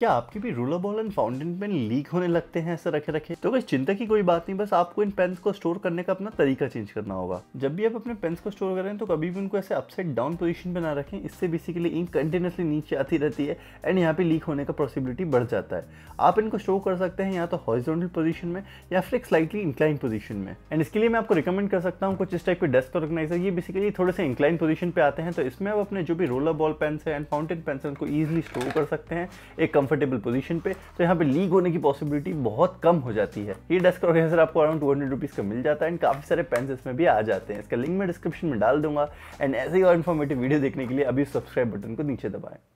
क्या आपके भी roller ball and fountain pen leak होने लगते हैं ऐसे रखे रखे तो कोई चिंता की कोई बात नहीं बस आपको इन पेन्स को स्टोर करने का अपना तरीका चेंज करना होगा जब भी आप अपने पेन्स को स्टोर करें तो कभी भी उनको ऐसे अपसाइड डाउन पोजीशन पे ना रखें इससे बेसिकली इंक कंटिन्यूसली नीचे आती रहती है एंड यहाँ पे लीक होने का पॉसिबिलिटी बढ़ जाता है आप इनको स्टोर कर सकते हैं या तो हॉरिजॉन्टल पोजिशन में या फिर एक स्लाइटली इंक्लाइन पोजिशन में एंड इसके लिए मैं आपको रिकमेंड कर सकता हूँ कुछ इस टाइप के डेस्क ऑर्गेनाइजर ये बेसिकली थोड़े से इंक्लाइन पोजिशन पे आते हैं तो इसमें आप अपने जो भी रोलर बॉल पेन्स है एंड फाउंटेन पेन्स है उनको ईजिली स्टोर कर सकते हैं एक कंफर्टेबल पोजीशन पे तो यहाँ पे लीक होने की पॉसिबिलिटी बहुत कम हो जाती है ये डेस्क ऑर्गेनाइजर आपको अराउंड टू हंड्रेड रुपीज़ का मिल जाता है एंड काफ़ी सारे पेन्स इसमें भी आ जाते हैं इसका लिंक मैं डिस्क्रिप्शन में डाल दूंगा एंड ऐसे ही और इन्फॉर्मेटिव वीडियो देखने के लिए अभी सब्सक्राइब बटन को नीचे दबाएं